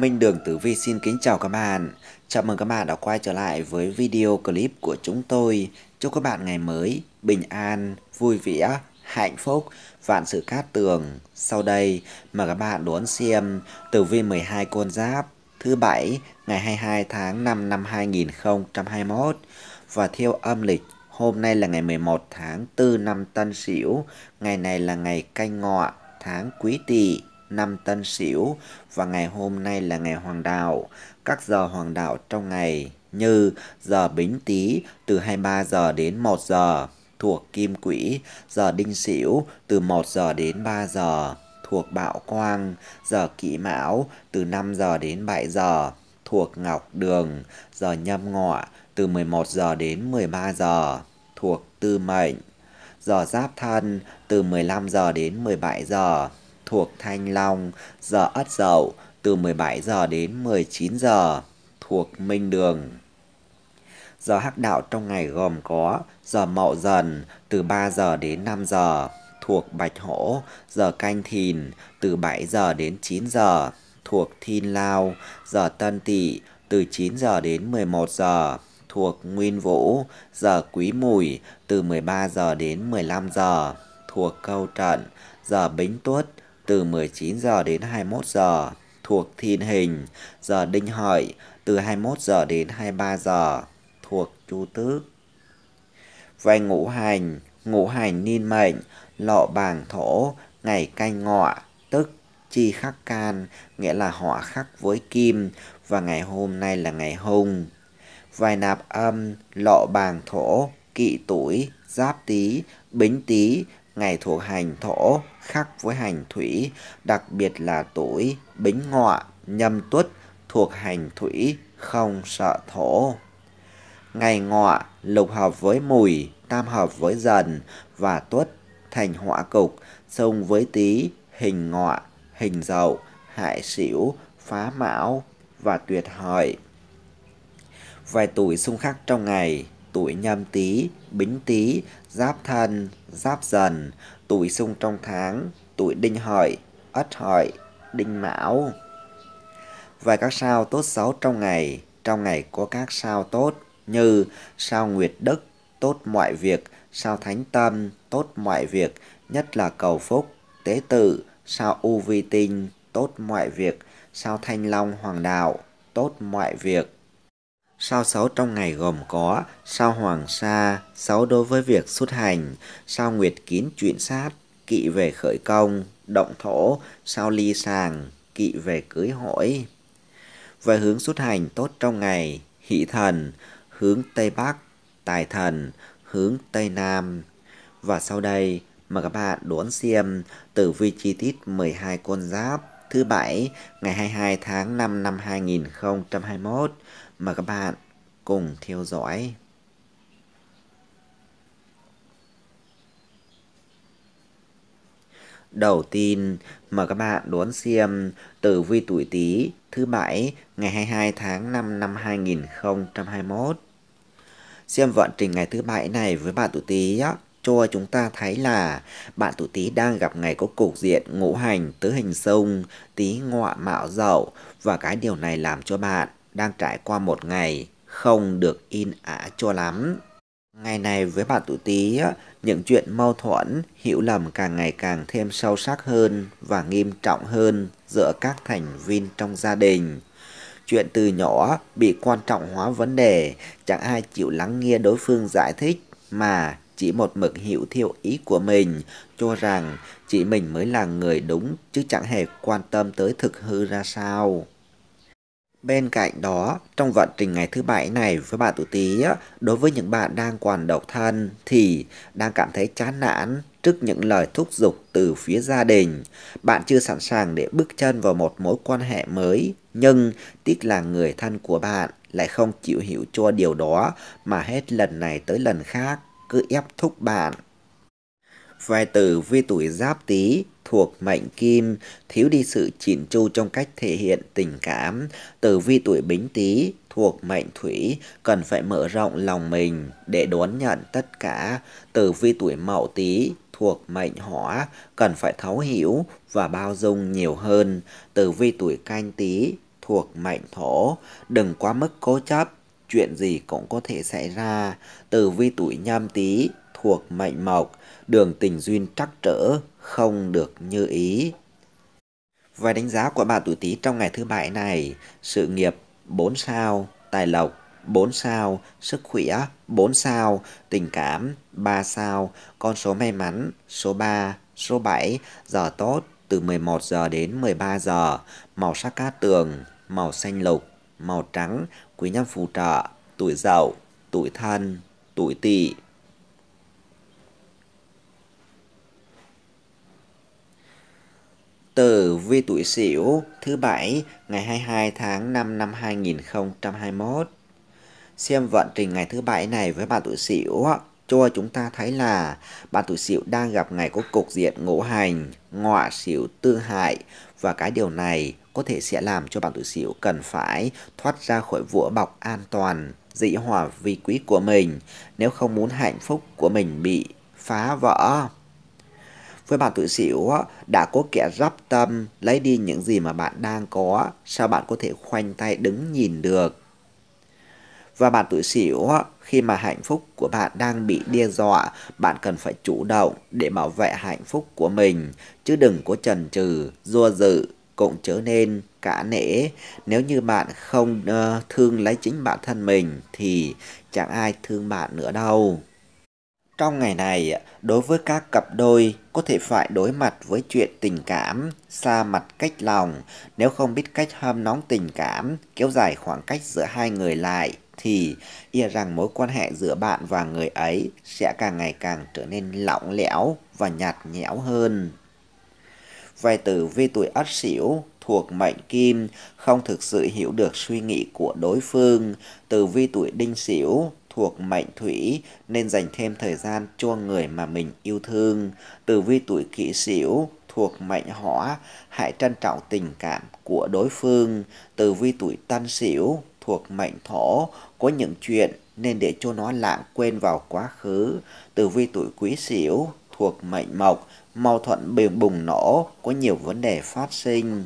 Minh Đường Tử Vi xin kính chào các bạn. Chào mừng các bạn đã quay trở lại với video clip của chúng tôi. Chúc các bạn ngày mới bình an, vui vẻ, hạnh phúc, vạn sự cát tường. Sau đây mà các bạn đón xem Tử Vi 12 con giáp thứ bảy ngày 22 tháng 5 năm 2021 và theo âm lịch hôm nay là ngày 11 tháng 4 năm Tân Sửu, ngày này là ngày canh ngọ tháng Quý Tỵ năm Tân Sửu và ngày hôm nay là ngày Hoàng đạo. Các giờ Hoàng đạo trong ngày như giờ Bính Tý từ 23 giờ đến 1 giờ thuộc Kim Quỹ, giờ Đinh Sửu từ 1 giờ đến 3 giờ thuộc Bạo Quang, giờ Kỵ Mão từ 5 giờ đến 7 giờ thuộc Ngọc Đường, giờ Nhâm Ngọ từ 11 giờ đến 13 giờ thuộc Tư Mệnh, giờ Giáp Thân từ 15 giờ đến 17 giờ thuộc Thanh Long, giờ Ất Dậu từ 17 giờ đến 19 giờ thuộc Minh Đường. Giờ hắc đạo trong ngày gồm có giờ Mậu Dần từ 3 giờ đến 5 giờ thuộc Bạch Hổ, giờ Canh Thìn từ 7 giờ đến 9 giờ thuộc Thiên Lao, giờ Tân Tỵ từ 9 giờ đến 11 giờ thuộc Nguyên Vũ, giờ Quý Mùi từ 13 giờ đến 15 giờ thuộc Câu Trận, giờ Bính Tuất từ 19 giờ đến 21 giờ thuộc thiên hình, giờ đinh hợi từ 21 giờ đến 23 giờ thuộc chu tước. Về ngũ hành, ngũ hành niên mệnh, lọ bàng thổ, ngày canh ngọ, tức chi khắc can, nghĩa là họ khắc với kim và ngày hôm nay là ngày hung. Vài nạp âm, lọ bàng thổ, kỵ tuổi, giáp tý, bính tý, ngày thuộc hành thổ, khác với hành thủy, đặc biệt là tuổi bính ngọ, nhâm tuất thuộc hành thủy, không sợ thổ. Ngày ngọ lục hợp với mùi, tam hợp với dần và tuất thành họa cục, xung với tý, hình ngọ, hình dậu, hại xỉu, phá mão và tuyệt hợi. Vài tuổi xung khắc trong ngày, tuổi nhâm tý, bính tý, giáp thân, giáp dần, tuổi xung trong tháng, tuổi đinh hợi, ất hợi, đinh mão. Và các sao tốt xấu trong ngày, trong ngày có các sao tốt như sao nguyệt đức, tốt mọi việc, sao thánh tâm, tốt mọi việc, nhất là cầu phúc, tế tự, sao u vi tinh, tốt mọi việc, sao thanh long hoàng đạo, tốt mọi việc. Sao xấu trong ngày gồm có sao hoàng sa, xấu đối với việc xuất hành, sao nguyệt kín chuyện sát, kỵ về khởi công, động thổ, sao ly sàng, kỵ về cưới hỏi. Về hướng xuất hành tốt trong ngày, hỷ thần, hướng Tây Bắc, tài thần, hướng Tây Nam. Và sau đây, mời các bạn đón xem tử vi chi tiết 12 con giáp thứ bảy ngày 22 tháng 5 năm 2021 Mời các bạn cùng theo dõi. Đầu tiên, mời các bạn đón xem tử vi tuổi Tý thứ bảy ngày 22 tháng 5 năm 2021. Xem vận trình ngày thứ bảy này với bạn tuổi Tý nhé cho chúng ta thấy là bạn tuổi Tý đang gặp ngày có cục diện ngũ hành tứ hành xung, Tý ngọ mạo dậu và cái điều này làm cho bạn đang trải qua một ngày không được in ả cho lắm. Ngày này với bạn tuổi Tý, những chuyện mâu thuẫn, hiểu lầm càng ngày càng thêm sâu sắc hơn và nghiêm trọng hơn giữa các thành viên trong gia đình. Chuyện từ nhỏ bị quan trọng hóa vấn đề, chẳng ai chịu lắng nghe đối phương giải thích mà chỉ một mực hiểu theo ý của mình, cho rằng chỉ mình mới là người đúng chứ chẳng hề quan tâm tới thực hư ra sao. Bên cạnh đó, trong vận trình ngày thứ bảy này với bạn tuổi Tý, đối với những bạn đang còn độc thân thì đang cảm thấy chán nản trước những lời thúc giục từ phía gia đình. Bạn chưa sẵn sàng để bước chân vào một mối quan hệ mới, nhưng tiếc là người thân của bạn lại không chịu hiểu cho điều đó mà hết lần này tới lần khác cứ ép thúc bạn. Vài từ vi tuổi giáp tí thuộc mệnh Kim, thiếu đi sự chỉn chu trong cách thể hiện tình cảm. Tử vi tuổi Bính Tý thuộc mệnh Thủy cần phải mở rộng lòng mình để đón nhận tất cả. Tử vi tuổi Mậu Tý thuộc mệnh hỏa cần phải thấu hiểu và bao dung nhiều hơn. Tử vi tuổi canh tý thuộc mệnh thổ, đừng quá mức cố chấp, chuyện gì cũng có thể xảy ra. Tử vi tuổi nhâm tý thuộc mệnh mộc, đường tình duyên trắc trở, không được như ý. Vài đánh giá của bạn tuổi Tý trong ngày thứ bảy này, sự nghiệp 4 sao, tài lộc 4 sao, sức khỏe 4 sao, tình cảm 3 sao, con số may mắn số 3, số 7, giờ tốt từ 11 giờ đến 13 giờ, màu sắc cát tường, màu xanh lục, màu trắng, quý nhân phù trợ, tuổi dậu, tuổi thân, tuổi tỵ. Tử vi tuổi Sửu thứ bảy ngày 22 tháng 5 năm 2021. Xem vận trình ngày thứ bảy này với bạn tuổi Sửu cho chúng ta thấy là bạn tuổi Sửu đang gặp ngày có cục diện ngũ hành, ngọ Sửu tương hại và cái điều này có thể sẽ làm cho bạn tuổi Sửu cần phải thoát ra khỏi vũa bọc an toàn dị hòa vi quý của mình nếu không muốn hạnh phúc của mình bị phá vỡ với bạn tuổi sửu đã có kẻ rắp tâm lấy đi những gì mà bạn đang có, sao bạn có thể khoanh tay đứng nhìn được? Và bạn tuổi sửu khi mà hạnh phúc của bạn đang bị đe dọa, bạn cần phải chủ động để bảo vệ hạnh phúc của mình, chứ đừng có chần chừ, dua dự, cũng trở nên cả nể. Nếu như bạn không uh, thương lấy chính bản thân mình thì chẳng ai thương bạn nữa đâu. Trong ngày này, đối với các cặp đôi có thể phải đối mặt với chuyện tình cảm, xa mặt cách lòng. Nếu không biết cách hâm nóng tình cảm, kéo dài khoảng cách giữa hai người lại, thì e rằng mối quan hệ giữa bạn và người ấy sẽ càng ngày càng trở nên lỏng lẻo và nhạt nhẽo hơn. Vài từ vi tuổi ất sửu thuộc mệnh kim không thực sự hiểu được suy nghĩ của đối phương. từ vi tuổi đinh sửu thuộc mệnh thủy nên dành thêm thời gian cho người mà mình yêu thương. Tử vi tuổi kỷ sửu thuộc mệnh hỏa, hãy trân trọng tình cảm của đối phương. Tử vi tuổi tân sửu thuộc mệnh thổ, có những chuyện nên để cho nó lãng quên vào quá khứ. Tử vi tuổi quý sửu thuộc mệnh mộc, mâu thuẫn bừng bùng nổ, có nhiều vấn đề phát sinh.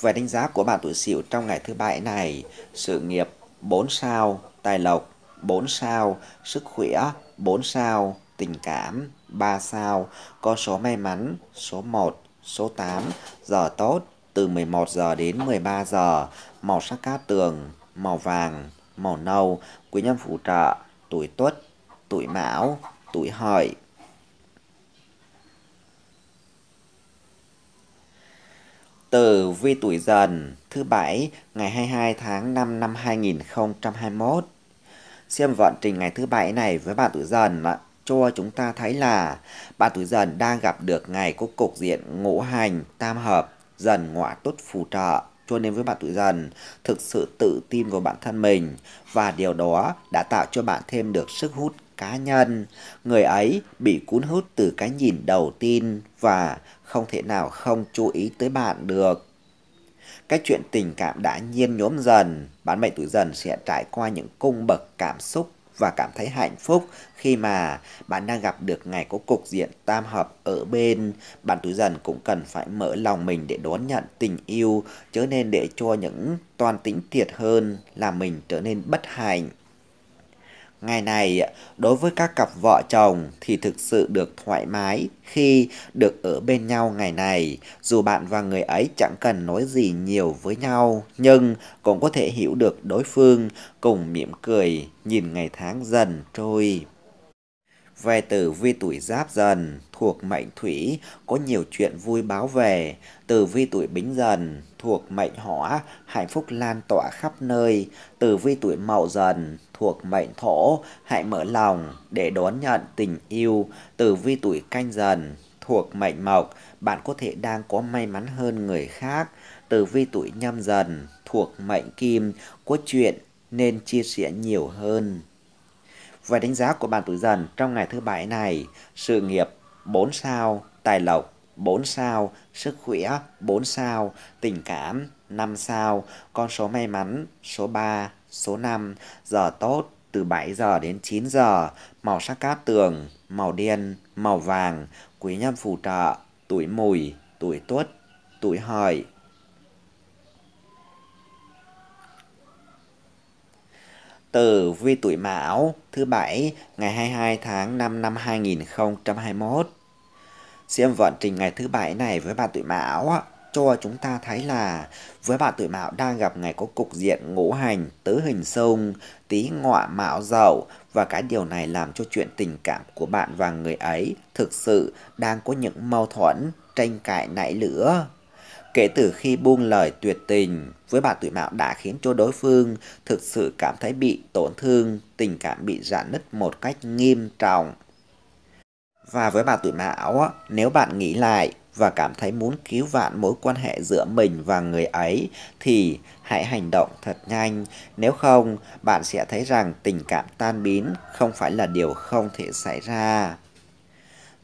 Về đánh giá của bạn tuổi sửu trong ngày thứ bảy này, sự nghiệp 4 sao, tài lộc 4 sao, sức khỏe 4 sao, tình cảm 3 sao, con số may mắn số 1, số 8, giờ tốt từ 11 giờ đến 13 giờ, màu sắc cát tường màu vàng, màu nâu, quý nhân phụ trợ, tuổi tuất, tuổi mão, tuổi hợi. Tử vi tuổi dần thứ bảy ngày 22 tháng 5 năm 2021. Xem vận trình ngày thứ bảy này với bạn tuổi dần cho chúng ta thấy là bạn tuổi dần đang gặp được ngày có cục diện ngũ hành tam hợp dần ngọa tốt phù trợ cho nên với bạn tuổi dần thực sự tự tin vào bản thân mình và điều đó đã tạo cho bạn thêm được sức hút cá nhân người ấy bị cuốn hút từ cái nhìn đầu tiên và không thể nào không chú ý tới bạn được. Cái chuyện tình cảm đã nhiên nhóm dần, bán mệnh tuổi dần sẽ trải qua những cung bậc cảm xúc và cảm thấy hạnh phúc khi mà bạn đang gặp được ngày có cục diện tam hợp ở bên. Bạn tuổi dần cũng cần phải mở lòng mình để đón nhận tình yêu, chớ nên để cho những toàn tính thiệt hơn là mình trở nên bất hạnh. Ngày này, đối với các cặp vợ chồng thì thực sự được thoải mái khi được ở bên nhau ngày này, dù bạn và người ấy chẳng cần nói gì nhiều với nhau, nhưng cũng có thể hiểu được đối phương cùng mỉm cười nhìn ngày tháng dần trôi. Về tử vi tuổi giáp dần, thuộc mệnh thủy, có nhiều chuyện vui báo về. Tử vi tuổi bính dần, thuộc mệnh hỏa, hạnh phúc lan tỏa khắp nơi. Tử vi tuổi mậu dần, thuộc mệnh thổ, hãy mở lòng để đón nhận tình yêu từ vi tuổi canh dần thuộc mệnh mộc, bạn có thể đang có may mắn hơn người khác. Từ vi tuổi nhâm dần thuộc mệnh kim, có chuyện nên chia sẻ nhiều hơn. Và đánh giá của bạn tuổi dần trong ngày thứ bảy này, sự nghiệp 4 sao, tài lộc 4 sao, sức khỏe 4 sao, tình cảm 5 sao, con số may mắn số 3. Số 5. Giờ tốt từ 7 giờ đến 9 giờ, màu sắc cát tường, màu đen, màu vàng, quý nhân phù trợ, tuổi mùi, tuổi tuất, tuổi hợi. từ vi tuổi Mão thứ bảy ngày 22 tháng 5 năm 2021. Xem vận trình ngày thứ bảy này với bạn tuổi Mão cho chúng ta thấy là với bạn tuổi mão đang gặp ngày có cục diện ngũ hành, tứ hình sông, Tý ngọ mão dậu và cái điều này làm cho chuyện tình cảm của bạn và người ấy thực sự đang có những mâu thuẫn, tranh cãi nảy lửa. Kể từ khi buông lời tuyệt tình, với bạn tuổi mão đã khiến cho đối phương thực sự cảm thấy bị tổn thương, tình cảm bị rạn nứt một cách nghiêm trọng. Và với bạn tuổi mão, nếu bạn nghĩ lại, và cảm thấy muốn cứu vạn mối quan hệ giữa mình và người ấy thì hãy hành động thật nhanh, nếu không bạn sẽ thấy rằng tình cảm tan biến không phải là điều không thể xảy ra.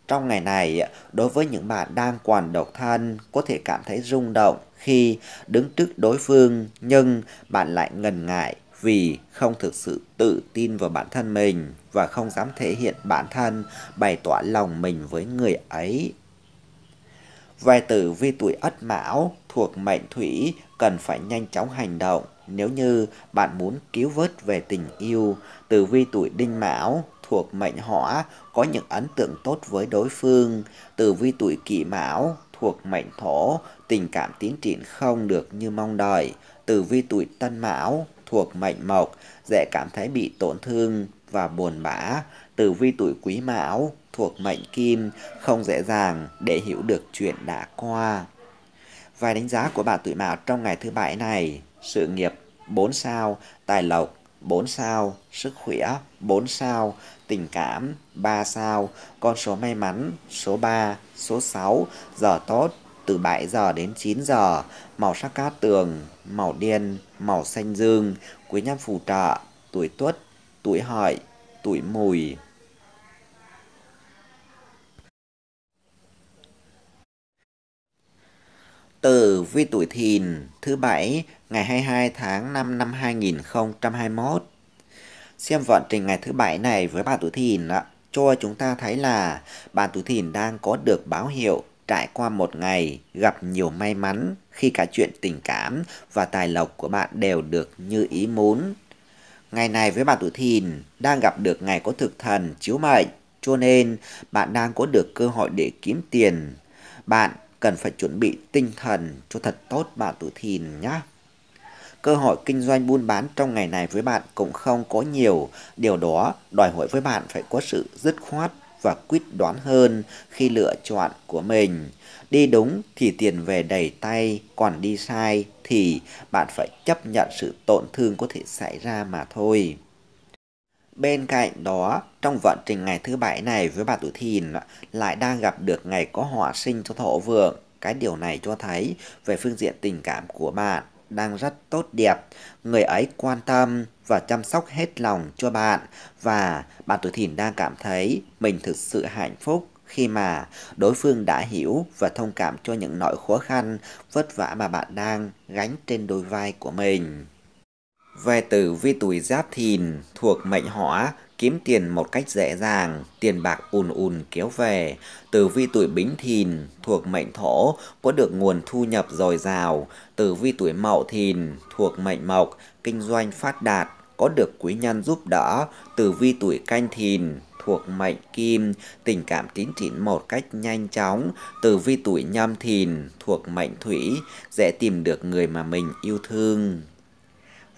Trong ngày này, đối với những bạn đang còn độc thân có thể cảm thấy rung động khi đứng trước đối phương nhưng bạn lại ngần ngại vì không thực sự tự tin vào bản thân mình và không dám thể hiện bản thân, bày tỏ lòng mình với người ấy. Vài tử vi tuổi ất mão thuộc mệnh thủy cần phải nhanh chóng hành động nếu như bạn muốn cứu vớt về tình yêu. Tử vi tuổi đinh mão thuộc mệnh hỏa có những ấn tượng tốt với đối phương. Tử vi tuổi kỷ mão thuộc mệnh thổ tình cảm tiến triển không được như mong đợi. Tử vi tuổi tân mão thuộc mệnh mộc dễ cảm thấy bị tổn thương và buồn bã. Tử vi tuổi quý mão thuộc mệnh kim không dễ dàng để hiểu được chuyện đã qua. Vài đánh giá của bạn tuổi mão trong ngày thứ bảy này, sự nghiệp 4 sao, tài lộc 4 sao, sức khỏe 4 sao, tình cảm 3 sao, con số may mắn số 3, số 6, giờ tốt từ 7 giờ đến 9 giờ, màu sắc cát tường, màu đen, màu xanh dương, quý nhân phù trợ, tuổi tuất, tuổi hợi, tuổi mùi. Tử vi tuổi thìn thứ bảy ngày 22 tháng 5 năm 2021. Xem vận trình ngày thứ bảy này với bạn tuổi thìn ạ, cho chúng ta thấy là bạn tuổi thìn đang có được báo hiệu trải qua một ngày gặp nhiều may mắn khi cả chuyện tình cảm và tài lộc của bạn đều được như ý muốn. Ngày này với bạn tuổi thìn đang gặp được ngày có thực thần chiếu mệnh, cho nên bạn đang có được cơ hội để kiếm tiền. Bạn cần phải chuẩn bị tinh thần cho thật tốt bạn tuổi thìn nhé. Cơ hội kinh doanh buôn bán trong ngày này với bạn cũng không có nhiều, điều đó đòi hỏi với bạn phải có sự dứt khoát và quyết đoán hơn khi lựa chọn của mình. Đi đúng thì tiền về đầy tay, còn đi sai thì bạn phải chấp nhận sự tổn thương có thể xảy ra mà thôi. Bên cạnh đó, trong vận trình ngày thứ bảy này với bà tuổi thìn lại đang gặp được ngày có hỏa sinh cho thổ vượng. Cái điều này cho thấy về phương diện tình cảm của bạn đang rất tốt đẹp. Người ấy quan tâm và chăm sóc hết lòng cho bạn và bạn tuổi thìn đang cảm thấy mình thực sự hạnh phúc khi mà đối phương đã hiểu và thông cảm cho những nỗi khó khăn vất vả mà bạn đang gánh trên đôi vai của mình. Về tử vi tuổi giáp thìn thuộc mệnh hỏa, kiếm tiền một cách dễ dàng, tiền bạc ùn ùn kéo về. Tử vi tuổi bính thìn thuộc mệnh thổ, có được nguồn thu nhập dồi dào. Tử vi tuổi mậu thìn thuộc mệnh mộc, kinh doanh phát đạt, có được quý nhân giúp đỡ. Tử vi tuổi canh thìn thuộc mệnh kim, tình cảm tiến triển một cách nhanh chóng, tử vi tuổi nhâm thìn thuộc mệnh thủy, dễ tìm được người mà mình yêu thương.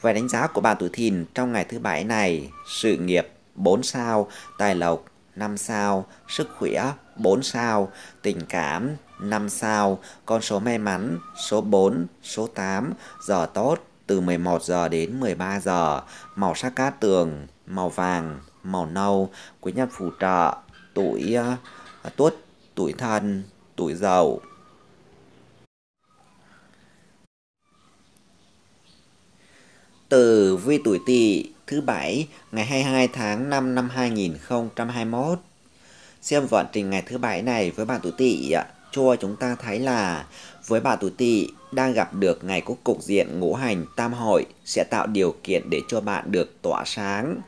Về đánh giá của bà tuổi thìn trong ngày thứ bảy này, sự nghiệp 4 sao, tài lộc 5 sao, sức khỏe 4 sao, tình cảm 5 sao, con số may mắn số 4, số 8, giờ tốt từ 11 giờ đến 13 giờ, màu sắc cát tường, màu vàng, màu nâu, quý nhân phù trợ, tuổi uh, tuất, tuổi thân, tuổi dậu. Tử vi tuổi Tỵ thứ bảy ngày 22 tháng 5 năm 2021. Xem vận trình ngày thứ bảy này với bạn tuổi Tỵ cho chúng ta thấy là với bạn tuổi Tỵ đang gặp được ngày có cục diện ngũ hành tam hội sẽ tạo điều kiện để cho bạn được tỏa sáng.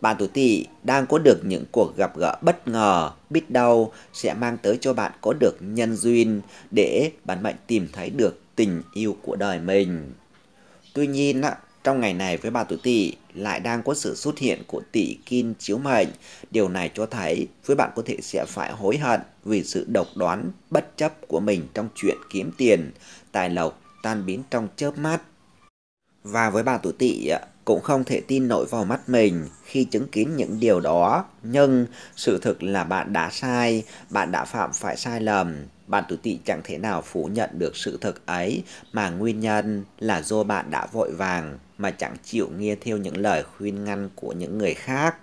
Bạn tuổi Tỵ đang có được những cuộc gặp gỡ bất ngờ, biết đâu sẽ mang tới cho bạn có được nhân duyên để bạn mạnh tìm thấy được tình yêu của đời mình. Tuy nhiên trong ngày này với bà tuổi tỵ lại đang có sự xuất hiện của tỵ kim chiếu mệnh. Điều này cho thấy với bạn có thể sẽ phải hối hận vì sự độc đoán, bất chấp của mình trong chuyện kiếm tiền, tài lộc tan biến trong chớp mắt. Và với bà tuổi tỵ cũng không thể tin nổi vào mắt mình khi chứng kiến những điều đó, nhưng sự thực là bạn đã sai, bạn đã phạm phải sai lầm bạn tuổi tỵ chẳng thể nào phủ nhận được sự thật ấy mà nguyên nhân là do bạn đã vội vàng mà chẳng chịu nghe theo những lời khuyên ngăn của những người khác.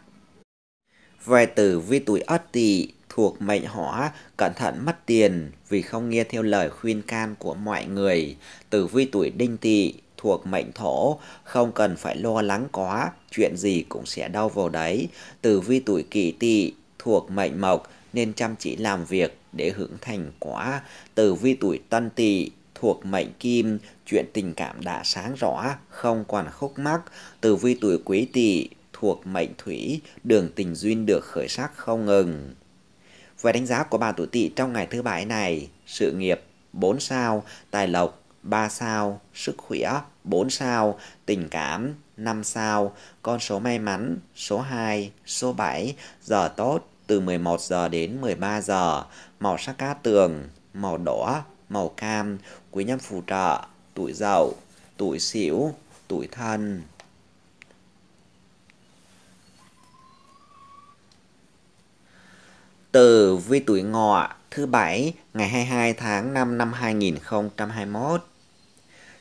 Về từ vi tuổi ất tỵ thuộc mệnh hỏa, cẩn thận mất tiền vì không nghe theo lời khuyên can của mọi người. Tử vi tuổi đinh tỵ thuộc mệnh thổ, không cần phải lo lắng quá, chuyện gì cũng sẽ đau vào đấy. Tử vi tuổi kỷ tỵ thuộc mệnh mộc, nên chăm chỉ làm việc để hưởng thành quả từ vi tuổi tân tỵ thuộc mệnh kim, chuyện tình cảm đã sáng rõ, không còn khúc mắc. Từ vi tuổi quý tỵ thuộc mệnh thủy, đường tình duyên được khởi sắc không ngừng. Về đánh giá của bà tuổi tỵ trong ngày thứ bảy này, sự nghiệp 4 sao, tài lộc 3 sao, sức khỏe 4 sao, tình cảm 5 sao, con số may mắn số 2, số 7, giờ tốt từ 11 giờ đến 13 giờ, màu sắc cá tường, màu đỏ, màu cam, quý nhân phù trợ, tuổi dậu, tuổi sửu, tuổi thân. Từ vi tuổi ngọ thứ bảy ngày 22 tháng 5 năm 2021.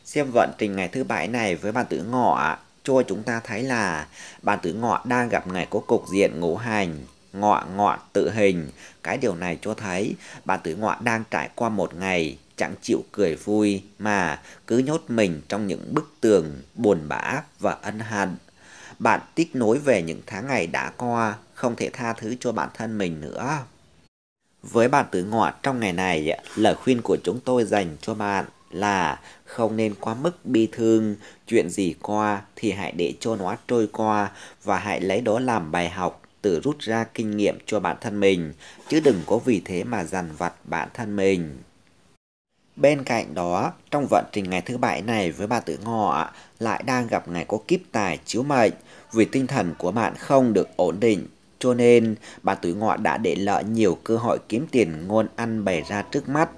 Xem vận trình ngày thứ bảy này với bạn tử ngọ cho chúng ta thấy là bạn tử ngọ đang gặp ngày có cục diện ngũ hành ngọ ngọ tự hình. Cái điều này cho thấy bạn tuổi ngọ đang trải qua một ngày chẳng chịu cười vui mà cứ nhốt mình trong những bức tường buồn bã và ân hận. Bạn tích nối về những tháng ngày đã qua, không thể tha thứ cho bản thân mình nữa. Với bạn tử ngọ trong ngày này, lời khuyên của chúng tôi dành cho bạn là không nên quá mức bi thương, chuyện gì qua thì hãy để cho nó trôi qua và hãy lấy đó làm bài học tự rút ra kinh nghiệm cho bản thân mình, chứ đừng có vì thế mà dằn vặt bản thân mình. Bên cạnh đó, trong vận trình ngày thứ bảy này với bà tử ngọ lại đang gặp ngày có kiếp tài chiếu mệnh vì tinh thần của bạn không được ổn định. Cho nên, bà tử ngọ đã để lỡ nhiều cơ hội kiếm tiền ngôn ăn bày ra trước mắt.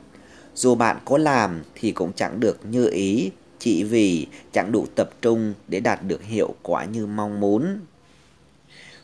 Dù bạn có làm thì cũng chẳng được như ý, chỉ vì chẳng đủ tập trung để đạt được hiệu quả như mong muốn.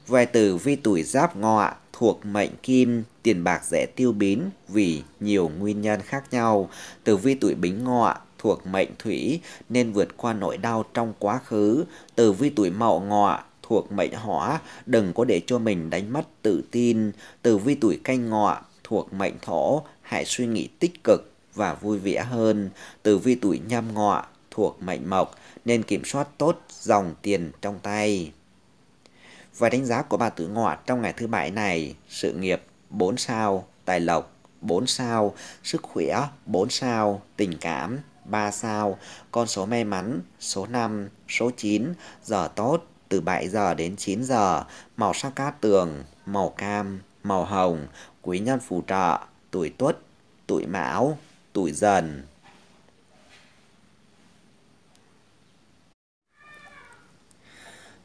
Về tử vi tuổi giáp ngọ thuộc mệnh kim, tiền bạc dễ tiêu biến vì nhiều nguyên nhân khác nhau. Tử vi tuổi bính ngọ thuộc mệnh thủy nên vượt qua nỗi đau trong quá khứ. Tử vi tuổi mậu ngọ thuộc mệnh hỏa, đừng có để cho mình đánh mất tự tin. Tử vi tuổi canh ngọ thuộc mệnh thổ, hãy suy nghĩ tích cực và vui vẻ hơn. Tử vi tuổi nhâm ngọ thuộc mệnh mộc nên kiểm soát tốt dòng tiền trong tay. Và đánh giá của bà Tử Ngọt trong ngày thứ bảy này, sự nghiệp 4 sao, tài lộc 4 sao, sức khỏe 4 sao, tình cảm 3 sao, con số may mắn số 5, số 9, giờ tốt từ 7 giờ đến 9 giờ, màu sắc cát tường, màu cam, màu hồng, quý nhân phù trợ, tuổi tuất, tuổi mão, tuổi dần.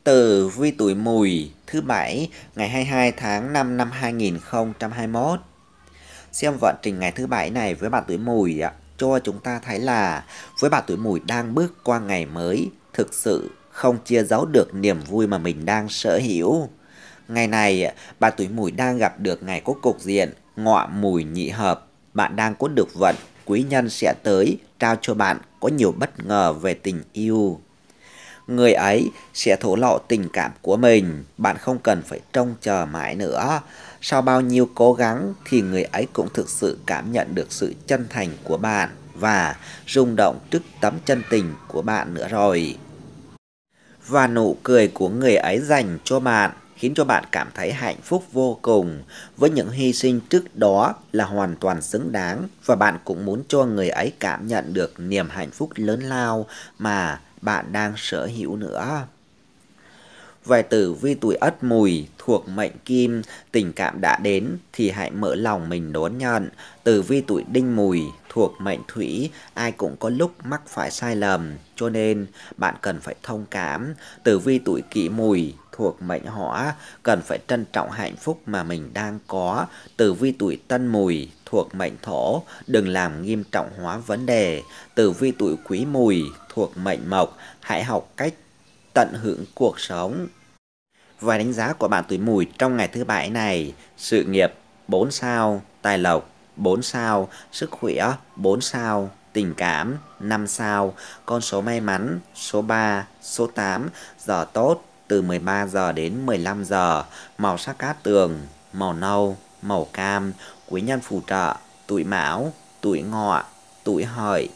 từ vi tuổi mùi thứ bảy ngày 22 tháng 5 năm 2021. Xem vận trình ngày thứ bảy này với bạn tuổi mùi ạ, cho chúng ta thấy là với bạn tuổi mùi đang bước qua ngày mới, thực sự không chia giấu được niềm vui mà mình đang sở hữu. Ngày này, bạn tuổi mùi đang gặp được ngày có cục diện, ngọ mùi nhị hợp. Bạn đang có được vận, quý nhân sẽ tới, trao cho bạn có nhiều bất ngờ về tình yêu người ấy sẽ thổ lộ tình cảm của mình. Bạn không cần phải trông chờ mãi nữa. Sau bao nhiêu cố gắng thì người ấy cũng thực sự cảm nhận được sự chân thành của bạn và rung động trước tấm chân tình của bạn nữa rồi. Và nụ cười của người ấy dành cho bạn khiến cho bạn cảm thấy hạnh phúc vô cùng với những hy sinh trước đó là hoàn toàn xứng đáng và bạn cũng muốn cho người ấy cảm nhận được niềm hạnh phúc lớn lao mà bạn đang sở hữu nữa. Vài tử vi tuổi ất mùi thuộc mệnh kim, tình cảm đã đến thì hãy mở lòng mình đón nhận. Tử vi tuổi đinh mùi thuộc mệnh thủy, ai cũng có lúc mắc phải sai lầm, cho nên bạn cần phải thông cảm. Tử vi tuổi kỷ mùi thuộc mệnh hỏa, cần phải trân trọng hạnh phúc mà mình đang có. Tử vi tuổi tân mùi thuộc mệnh thổ, đừng làm nghiêm trọng hóa vấn đề. Tử vi tuổi quý mùi thuộc mệnh mộc, hãy học cách tận hưởng cuộc sống. Và đánh giá của bạn tuổi mùi trong ngày thứ bảy này, sự nghiệp 4 sao, tài lộc 4 sao, sức khỏe 4 sao, tình cảm 5 sao, con số may mắn số 3, số 8, giờ tốt từ 13 giờ đến 15 giờ, màu sắc cát tường, màu nâu, màu cam, quý nhân phù trợ, tuổi mão, tuổi ngọ, tuổi hợi.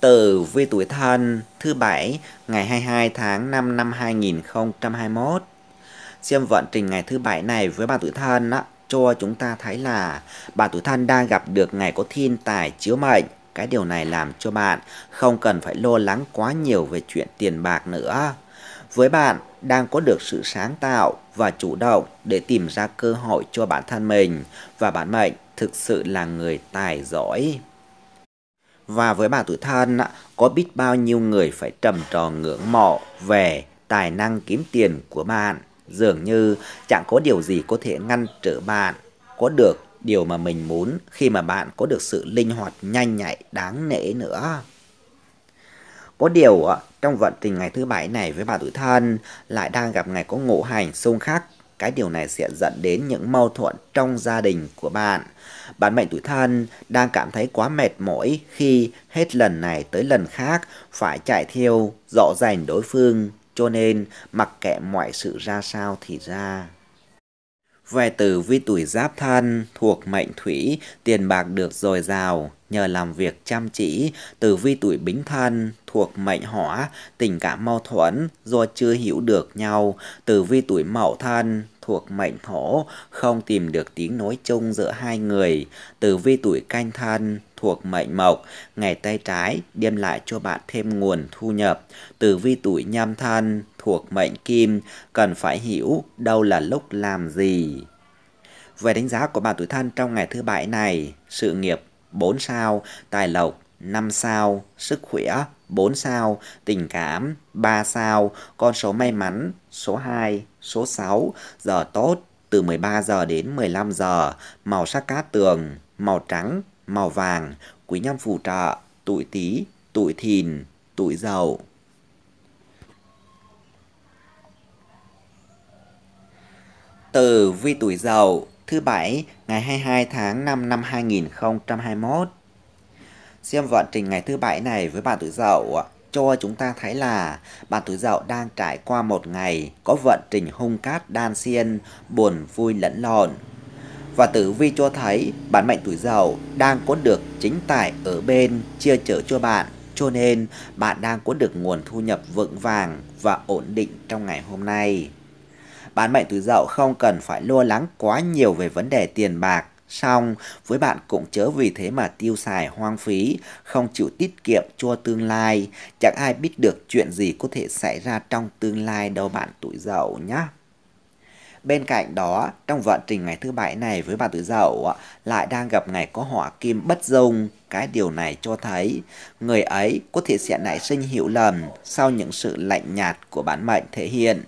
Tử vi tuổi thân thứ bảy ngày 22 tháng 5 năm 2021. Xem vận trình ngày thứ bảy này với bạn tuổi thân á, cho chúng ta thấy là bạn tuổi thân đang gặp được ngày có thiên tài chiếu mệnh. Cái điều này làm cho bạn không cần phải lo lắng quá nhiều về chuyện tiền bạc nữa với bạn đang có được sự sáng tạo và chủ động để tìm ra cơ hội cho bản thân mình và bản mệnh thực sự là người tài giỏi. Và với bạn tuổi thân, có biết bao nhiêu người phải trầm trò ngưỡng mộ về tài năng kiếm tiền của bạn. Dường như chẳng có điều gì có thể ngăn trở bạn có được điều mà mình muốn khi mà bạn có được sự linh hoạt nhanh nhạy đáng nể nữa. Có điều trong vận trình ngày thứ bảy này với bà tuổi thân lại đang gặp ngày có ngộ hành xung khắc. Cái điều này sẽ dẫn đến những mâu thuẫn trong gia đình của bạn. Bạn mệnh tuổi thân đang cảm thấy quá mệt mỏi khi hết lần này tới lần khác phải chạy theo dọ dành đối phương. Cho nên mặc kệ mọi sự ra sao thì ra. Về tử vi tuổi giáp thân thuộc mệnh thủy, tiền bạc được dồi dào, nhờ làm việc chăm chỉ. Tử vi tuổi bính thân thuộc mệnh hỏa, tình cảm mâu thuẫn do chưa hiểu được nhau. Tử vi tuổi mậu thân thuộc mệnh thổ, không tìm được tiếng nói chung giữa hai người. Tử vi tuổi canh thân thuộc mệnh mộc, ngày tay trái đem lại cho bạn thêm nguồn thu nhập. Tử vi tuổi nhâm thân thuộc mệnh kim, cần phải hiểu đâu là lúc làm gì. Về đánh giá của bạn tuổi thân trong ngày thứ bảy này, sự nghiệp 4 sao, tài lộc 5 sao, sức khỏe 4 sao, tình cảm 3 sao, con số may mắn số 2, số 6, giờ tốt từ 13 giờ đến 15 giờ, màu sắc cát tường, màu trắng, màu vàng, quý nhân phù trợ, tuổi Tý, tuổi Thìn, tuổi Dậu. Từ vi tuổi Dậu thứ bảy ngày 22 tháng 5 năm 2021 Xem vận trình ngày thứ bảy này với bạn tuổi dậu cho chúng ta thấy là bạn tuổi dậu đang trải qua một ngày có vận trình hung cát đan xiên, buồn vui lẫn lộn. Và tử vi cho thấy bản mệnh tuổi dậu đang có được chính tài ở bên chia chở cho bạn, cho nên bạn đang có được nguồn thu nhập vững vàng và ổn định trong ngày hôm nay. Bản mệnh tuổi dậu không cần phải lo lắng quá nhiều về vấn đề tiền bạc Xong, với bạn cũng chớ vì thế mà tiêu xài hoang phí, không chịu tiết kiệm cho tương lai. Chẳng ai biết được chuyện gì có thể xảy ra trong tương lai đâu bạn tuổi dậu nhé. Bên cạnh đó, trong vận trình ngày thứ bảy này với bạn tuổi dậu lại đang gặp ngày có hỏa kim bất dung. Cái điều này cho thấy người ấy có thể sẽ nảy sinh hiểu lầm sau những sự lạnh nhạt của bản mệnh thể hiện.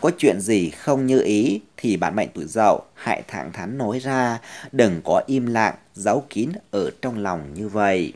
Có chuyện gì không như ý thì bản mệnh tuổi dậu hãy thẳng thắn nói ra, đừng có im lặng, giấu kín ở trong lòng như vậy.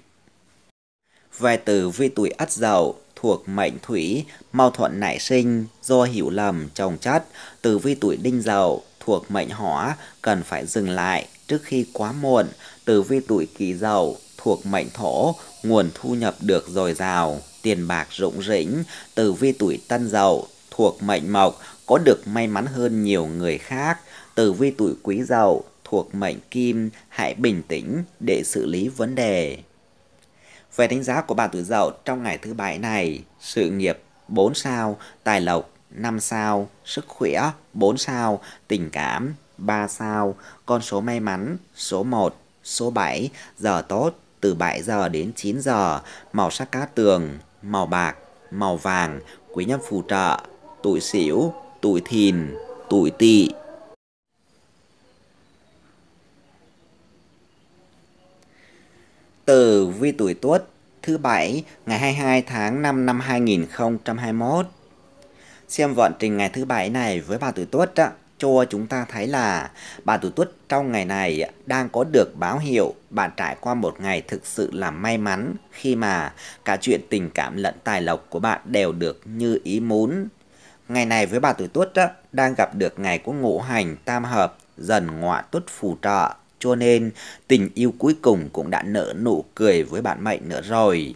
Về từ vi tuổi ất dậu thuộc mệnh thủy, mâu thuẫn nảy sinh do hiểu lầm trồng chất, Từ vi tuổi đinh dậu thuộc mệnh hỏa cần phải dừng lại trước khi quá muộn, Từ vi tuổi kỷ dậu thuộc mệnh thổ, nguồn thu nhập được dồi dào, tiền bạc rụng rĩnh, Từ vi tuổi tân dậu thuộc mệnh mộc, có được may mắn hơn nhiều người khác. Tử vi tuổi quý dậu thuộc mệnh kim, hãy bình tĩnh để xử lý vấn đề. Về đánh giá của bạn tuổi dậu trong ngày thứ bảy này, sự nghiệp 4 sao, tài lộc 5 sao, sức khỏe 4 sao, tình cảm 3 sao, con số may mắn số 1, số 7, giờ tốt từ 7 giờ đến 9 giờ, màu sắc cá tường, màu bạc, màu vàng, quý nhân phù trợ, tuổi sửu tuổi thìn, tuổi tỵ. từ vi tuổi Tuất thứ bảy ngày 22 tháng 5 năm 2021. Xem vận trình ngày thứ bảy này với bà tuổi Tuất á, cho chúng ta thấy là bà tuổi Tuất trong ngày này đang có được báo hiệu bạn trải qua một ngày thực sự là may mắn khi mà cả chuyện tình cảm lẫn tài lộc của bạn đều được như ý muốn. Ngày này với bà tuổi tuất đó, đang gặp được ngày của ngũ hành tam hợp, dần ngọa tuất phù trợ. Cho nên tình yêu cuối cùng cũng đã nở nụ cười với bạn mệnh nữa rồi.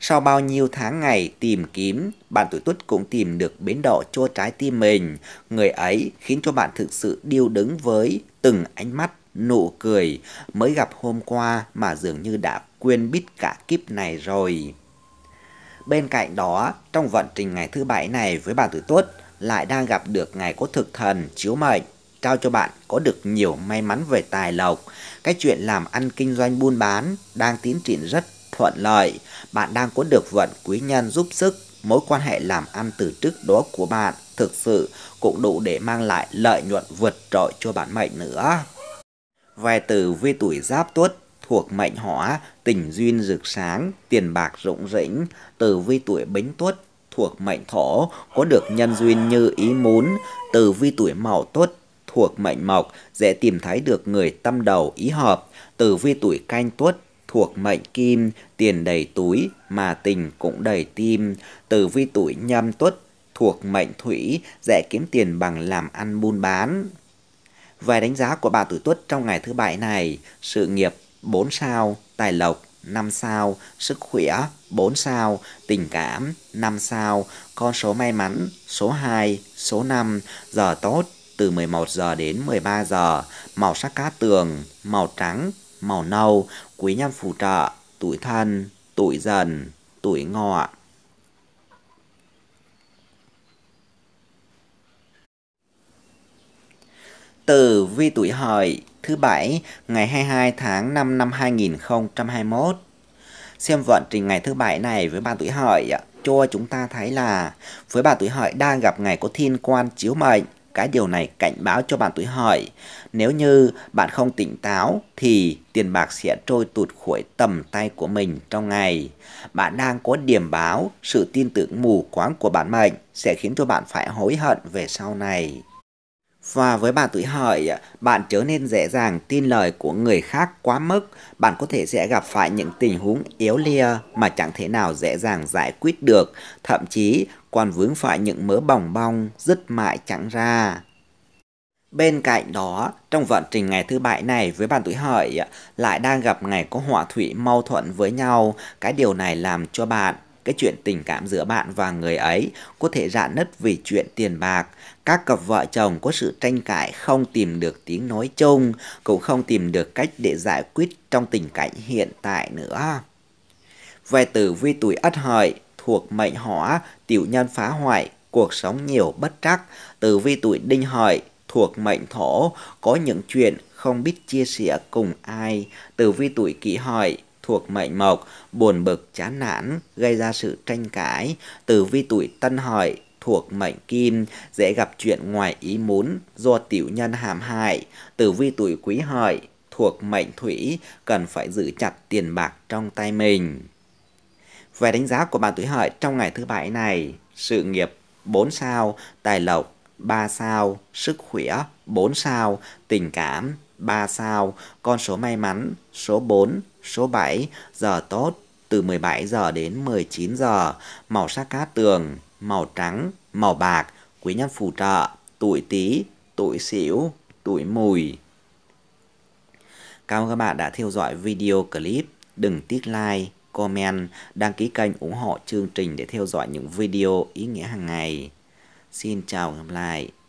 Sau bao nhiêu tháng ngày tìm kiếm, bạn tuổi tuất cũng tìm được bến đỏ cho trái tim mình. Người ấy khiến cho bạn thực sự điêu đứng với từng ánh mắt, nụ cười mới gặp hôm qua mà dường như đã quên biết cả kiếp này rồi. Bên cạnh đó, trong vận trình ngày thứ bảy này với bà tử tốt, lại đang gặp được ngày có thực thần chiếu mệnh, trao cho bạn có được nhiều may mắn về tài lộc. Cái chuyện làm ăn kinh doanh buôn bán đang tiến triển rất thuận lợi, bạn đang có được vận quý nhân giúp sức, mối quan hệ làm ăn từ trước đó của bạn thực sự cũng đủ để mang lại lợi nhuận vượt trội cho bản mệnh nữa. Về từ vi tuổi giáp tuất thuộc mệnh hỏa, tình duyên rực sáng, tiền bạc rộng rĩnh, từ vi tuổi bính tuất thuộc mệnh thổ, có được nhân duyên như ý muốn, từ vi tuổi mậu tuất thuộc mệnh mộc, dễ tìm thấy được người tâm đầu ý hợp, từ vi tuổi canh tuất thuộc mệnh kim, tiền đầy túi mà tình cũng đầy tim, từ vi tuổi nhâm tuất thuộc mệnh thủy, dễ kiếm tiền bằng làm ăn buôn bán. Về đánh giá của bà tuổi tuất trong ngày thứ bảy này, sự nghiệp 4 sao, tài lộc 5 sao, sức khỏe 4 sao, tình cảm 5 sao, con số may mắn số 2, số 5, giờ tốt từ 11 giờ đến 13 giờ, màu sắc cát tường, màu trắng, màu nâu, quý nhân phù trợ, tuổi thân, tuổi dần, tuổi ngọ. từ vi tuổi hợi thứ bảy ngày 22 tháng 5 năm 2021. Xem vận trình ngày thứ bảy này với bạn tuổi hợi cho chúng ta thấy là với bạn tuổi hợi đang gặp ngày có thiên quan chiếu mệnh. Cái điều này cảnh báo cho bạn tuổi hợi. Nếu như bạn không tỉnh táo thì tiền bạc sẽ trôi tụt khỏi tầm tay của mình trong ngày. Bạn đang có điểm báo sự tin tưởng mù quáng của bản mệnh sẽ khiến cho bạn phải hối hận về sau này. Và với bạn tuổi hợi, bạn trở nên dễ dàng tin lời của người khác quá mức, bạn có thể sẽ gặp phải những tình huống yếu lia mà chẳng thể nào dễ dàng giải quyết được, thậm chí còn vướng phải những mớ bòng bong, dứt mãi chẳng ra. Bên cạnh đó, trong vận trình ngày thứ bảy này với bạn tuổi hợi lại đang gặp ngày có hỏa thủy mâu thuẫn với nhau, cái điều này làm cho bạn cái chuyện tình cảm giữa bạn và người ấy có thể rạn nứt vì chuyện tiền bạc. Các cặp vợ chồng có sự tranh cãi không tìm được tiếng nói chung, cũng không tìm được cách để giải quyết trong tình cảnh hiện tại nữa. Về tử vi tuổi ất hợi, thuộc mệnh hỏa, tiểu nhân phá hoại, cuộc sống nhiều bất trắc. Tử vi tuổi đinh hợi, thuộc mệnh thổ, có những chuyện không biết chia sẻ cùng ai. Tử vi tuổi kỷ hợi, thuộc mệnh mộc, buồn bực chán nản, gây ra sự tranh cãi. Tử vi tuổi tân hợi thuộc mệnh kim, dễ gặp chuyện ngoài ý muốn do tiểu nhân hàm hại. Tử vi tuổi quý hợi thuộc mệnh thủy, cần phải giữ chặt tiền bạc trong tay mình. Về đánh giá của bạn tuổi hợi trong ngày thứ bảy này, sự nghiệp 4 sao, tài lộc 3 sao, sức khỏe 4 sao, tình cảm 3 sao, con số may mắn, số 4, số 7, giờ tốt, từ 17 giờ đến 19 giờ, màu sắc cát tường, màu trắng, màu bạc, quý nhân phù trợ, tuổi tí, tuổi xỉu, tuổi mùi. Cảm ơn các bạn đã theo dõi video clip. Đừng tiếc like, comment, đăng ký kênh ủng hộ chương trình để theo dõi những video ý nghĩa hàng ngày. Xin chào và hẹn gặp lại.